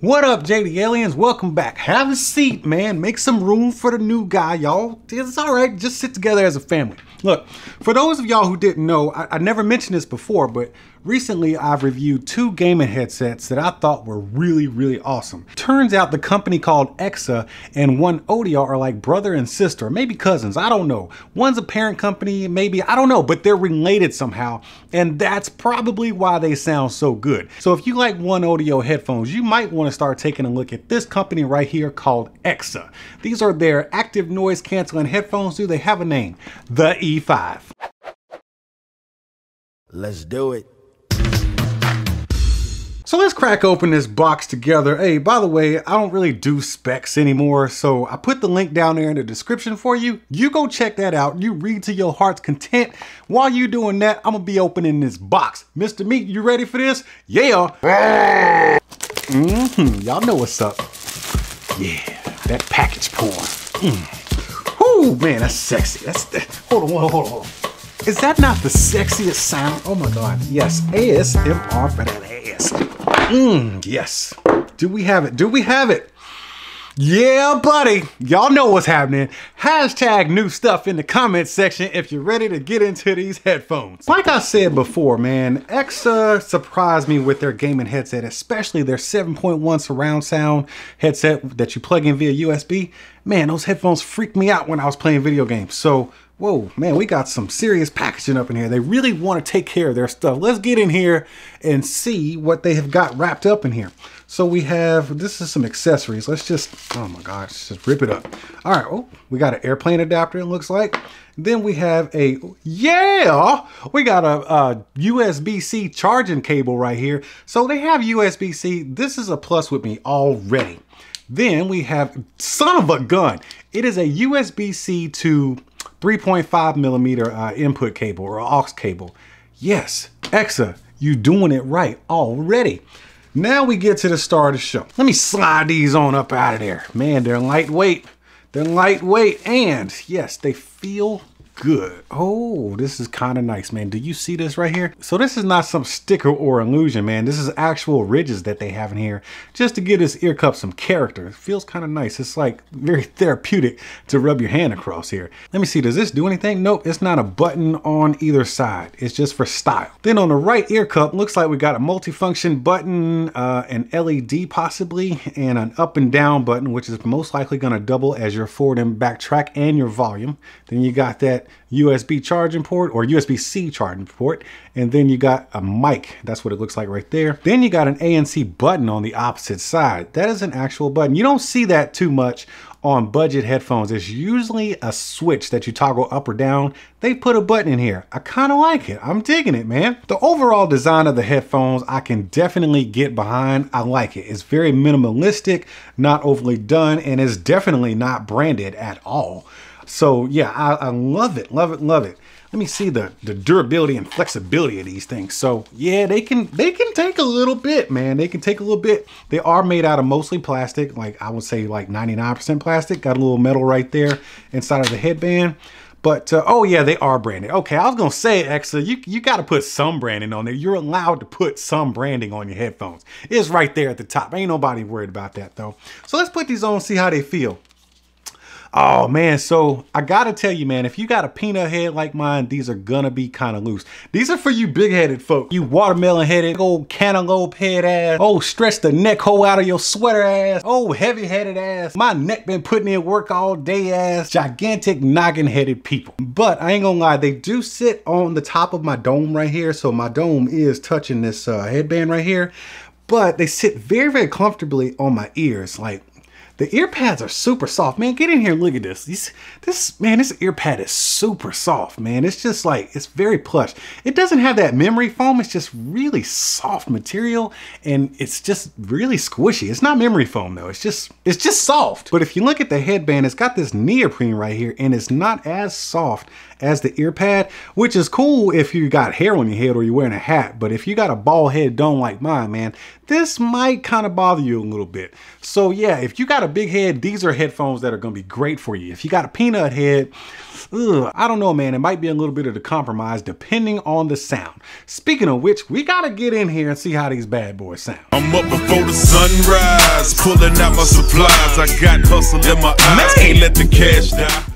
What up, JD Aliens? Welcome back. Have a seat, man. Make some room for the new guy, y'all. It's all right. Just sit together as a family. Look, for those of y'all who didn't know, I, I never mentioned this before, but Recently, I've reviewed two gaming headsets that I thought were really, really awesome. Turns out the company called Exa and One Audio are like brother and sister, maybe cousins, I don't know. One's a parent company, maybe, I don't know, but they're related somehow, and that's probably why they sound so good. So if you like One Audio headphones, you might want to start taking a look at this company right here called Exa. These are their active noise canceling headphones. Do they have a name? The E5. Let's do it. So let's crack open this box together. Hey, by the way, I don't really do specs anymore, so I put the link down there in the description for you. You go check that out. You read to your heart's content. While you doing that, I'm gonna be opening this box. Mr. Meat, you ready for this? Yeah. Mm-hmm, y'all know what's up. Yeah, that package porn. Mm. Ooh, man, that's sexy. That's, that. hold on, hold on, hold on. Is that not the sexiest sound? Oh my God, yes, ASMR for that ass. Mm, yes. Do we have it? Do we have it? Yeah, buddy. Y'all know what's happening. Hashtag new stuff in the comment section if you're ready to get into these headphones. Like I said before, man, Exa surprised me with their gaming headset, especially their 7.1 surround sound headset that you plug in via USB. Man, those headphones freaked me out when I was playing video games. So Whoa, man, we got some serious packaging up in here. They really want to take care of their stuff. Let's get in here and see what they have got wrapped up in here. So we have, this is some accessories. Let's just, oh my gosh, just rip it up. All right, oh, we got an airplane adapter, it looks like. Then we have a, yeah, we got a, a USB-C charging cable right here. So they have USB-C. This is a plus with me already. Then we have, son of a gun, it is a USB-C to 3.5 millimeter uh, input cable or aux cable. Yes, EXA, you doing it right already. Now we get to the star of the show. Let me slide these on up out of there. Man, they're lightweight. They're lightweight and yes, they feel good. Oh, this is kind of nice, man. Do you see this right here? So this is not some sticker or illusion, man. This is actual ridges that they have in here just to give this ear cup some character. It feels kind of nice. It's like very therapeutic to rub your hand across here. Let me see, does this do anything? Nope, it's not a button on either side. It's just for style. Then on the right ear cup, looks like we got a multifunction button, uh, an LED possibly, and an up and down button, which is most likely gonna double as your forward and back track and your volume. Then you got that USB charging port or USB-C charging port. And then you got a mic. That's what it looks like right there. Then you got an ANC button on the opposite side. That is an actual button. You don't see that too much on budget headphones. It's usually a switch that you toggle up or down. They put a button in here. I kind of like it. I'm digging it, man. The overall design of the headphones, I can definitely get behind. I like it. It's very minimalistic, not overly done, and it's definitely not branded at all. So yeah, I, I love it, love it, love it. Let me see the, the durability and flexibility of these things. So yeah, they can they can take a little bit, man. They can take a little bit. They are made out of mostly plastic, like I would say like 99% plastic. Got a little metal right there inside of the headband. But uh, oh yeah, they are branded. Okay, I was gonna say, Exa, you you got to put some branding on there. You're allowed to put some branding on your headphones. It's right there at the top. Ain't nobody worried about that though. So let's put these on, see how they feel. Oh man, so I gotta tell you, man, if you got a peanut head like mine, these are gonna be kind of loose. These are for you big-headed folk, you watermelon-headed, old cantaloupe head ass, oh stretch the neck hole out of your sweater ass, oh heavy-headed ass, my neck been putting in work all day ass, gigantic noggin-headed people. But I ain't gonna lie, they do sit on the top of my dome right here, so my dome is touching this uh, headband right here but they sit very, very comfortably on my ears. Like the ear pads are super soft, man. Get in here look at this. These, this man, this ear pad is super soft, man. It's just like it's very plush. It doesn't have that memory foam. It's just really soft material, and it's just really squishy. It's not memory foam though. It's just it's just soft. But if you look at the headband, it's got this neoprene right here, and it's not as soft as the ear pad, which is cool if you got hair on your head or you're wearing a hat. But if you got a bald head dome like mine, man, this might kind of bother you a little bit. So yeah, if you got a big head, these are headphones that are gonna be great for you. If you got a peanut head, ugh, I don't know, man, it might be a little bit of a compromise depending on the sound. Speaking of which, we gotta get in here and see how these bad boys sound. I'm up before the sunrise, pulling out my supplies. I got hustle in my eyes, man. can't let the cash die.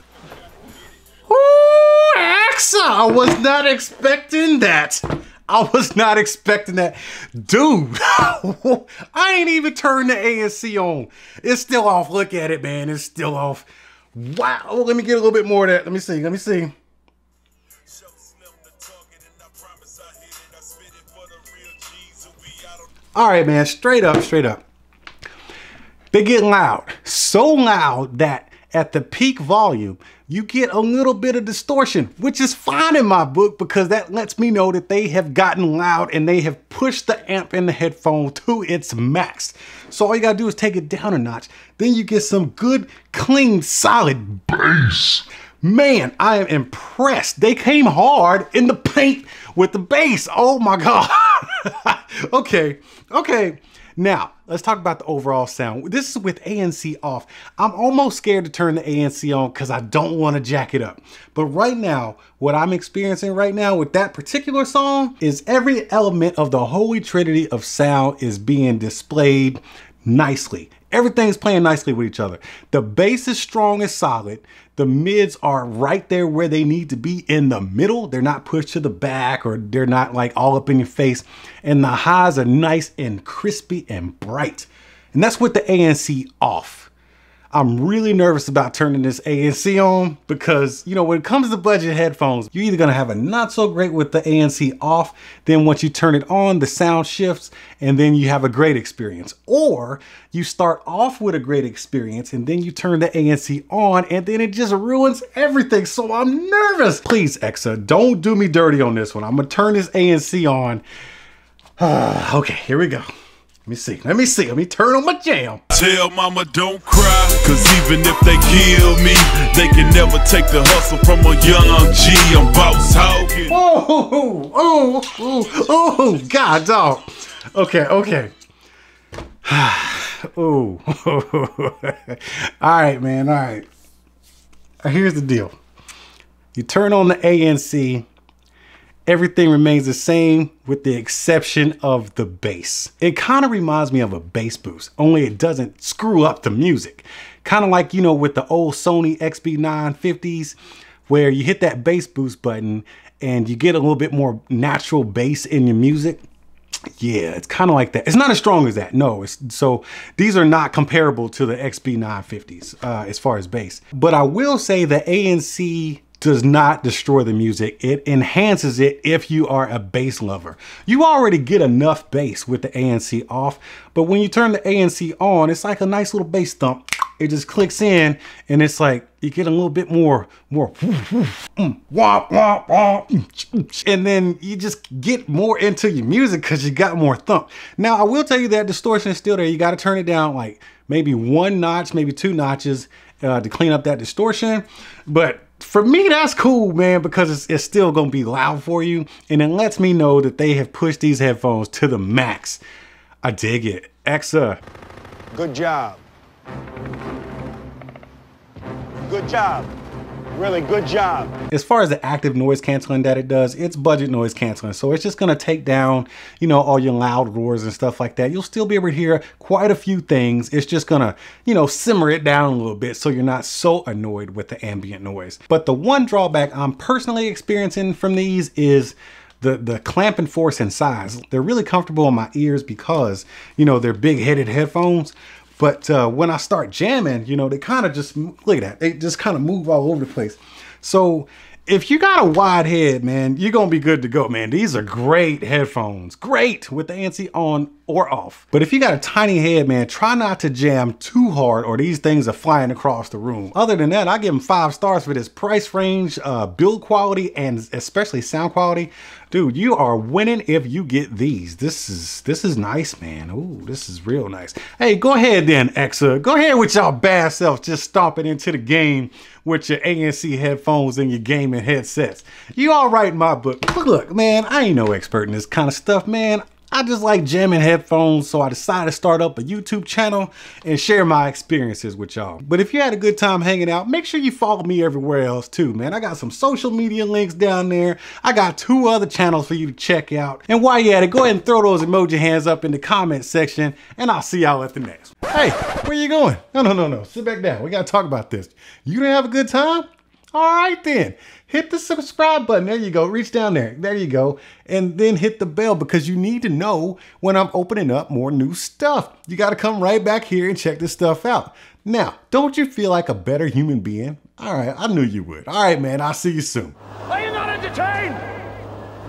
Ooh, Axa, I was not expecting that. I was not expecting that. Dude, I ain't even turned the ANC on. It's still off. Look at it, man. It's still off. Wow. Oh, let me get a little bit more of that. Let me see. Let me see. All right, man. Straight up, straight up. They get loud. So loud that at the peak volume, you get a little bit of distortion, which is fine in my book because that lets me know that they have gotten loud and they have pushed the amp and the headphone to its max. So all you gotta do is take it down a notch. Then you get some good, clean, solid bass. Man, I am impressed. They came hard in the paint with the bass. Oh my God. okay, okay. Now, let's talk about the overall sound. This is with ANC off. I'm almost scared to turn the ANC on because I don't want to jack it up. But right now, what I'm experiencing right now with that particular song is every element of the holy trinity of sound is being displayed nicely. Everything's playing nicely with each other. The bass is strong and solid. The mids are right there where they need to be in the middle. They're not pushed to the back or they're not like all up in your face. And the highs are nice and crispy and bright. And that's with the ANC off. I'm really nervous about turning this ANC on because, you know, when it comes to budget headphones, you're either gonna have a not so great with the ANC off, then once you turn it on, the sound shifts, and then you have a great experience. Or you start off with a great experience and then you turn the ANC on and then it just ruins everything. So I'm nervous. Please, Exa, don't do me dirty on this one. I'm gonna turn this ANC on. okay, here we go. Let me see. Let me see. Let me turn on my jam. Tell mama don't cry, cause even if they kill me, they can never take the hustle from a young G. I'm boss Oh, Oh, oh, oh, oh, God, dog. Okay, okay. oh. all right, man. All right. Here's the deal. You turn on the ANC Everything remains the same with the exception of the bass. It kind of reminds me of a bass boost, only it doesn't screw up the music. Kind of like, you know, with the old Sony XB950s, where you hit that bass boost button and you get a little bit more natural bass in your music. Yeah, it's kind of like that. It's not as strong as that. No, so these are not comparable to the XB950s uh, as far as bass. But I will say the ANC does not destroy the music. It enhances it if you are a bass lover. You already get enough bass with the ANC off, but when you turn the ANC on, it's like a nice little bass thump. It just clicks in and it's like you get a little bit more, more mm, mm, and then you just get more into your music because you got more thump. Now, I will tell you that distortion is still there. You got to turn it down like maybe one notch, maybe two notches uh, to clean up that distortion. But for me, that's cool, man, because it's, it's still going to be loud for you. And it lets me know that they have pushed these headphones to the max. I dig it. Exa. Good job. Good job. Really good job. As far as the active noise canceling that it does, it's budget noise canceling. So it's just gonna take down, you know, all your loud roars and stuff like that. You'll still be able to hear quite a few things. It's just gonna, you know, simmer it down a little bit so you're not so annoyed with the ambient noise. But the one drawback I'm personally experiencing from these is the, the clamping force and size. They're really comfortable in my ears because, you know, they're big headed headphones, but uh, when I start jamming, you know, they kind of just, look at that, they just kind of move all over the place. So if you got a wide head, man, you're gonna be good to go, man. These are great headphones, great with the ANSI on or off. But if you got a tiny head, man, try not to jam too hard or these things are flying across the room. Other than that, I give them five stars for this price range, uh, build quality, and especially sound quality. Dude, you are winning if you get these. This is this is nice, man. Ooh, this is real nice. Hey, go ahead then, Exa. Go ahead with y'all bad self just stomping into the game with your ANC headphones and your gaming headsets. You all right in my book. look, man, I ain't no expert in this kind of stuff, man. I just like jamming headphones, so I decided to start up a YouTube channel and share my experiences with y'all. But if you had a good time hanging out, make sure you follow me everywhere else too, man. I got some social media links down there. I got two other channels for you to check out. And while you're at it, go ahead and throw those emoji hands up in the comment section, and I'll see y'all at the next. Hey, where you going? No, no, no, no. Sit back down. We gotta talk about this. You didn't have a good time? All right, then hit the subscribe button. There you go. Reach down there. There you go. And then hit the bell because you need to know when I'm opening up more new stuff. You got to come right back here and check this stuff out. Now, don't you feel like a better human being? All right, I knew you would. All right, man, I'll see you soon. Are you not entertained?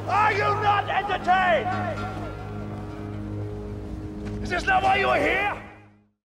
Are you not entertained? Is this not why you are here?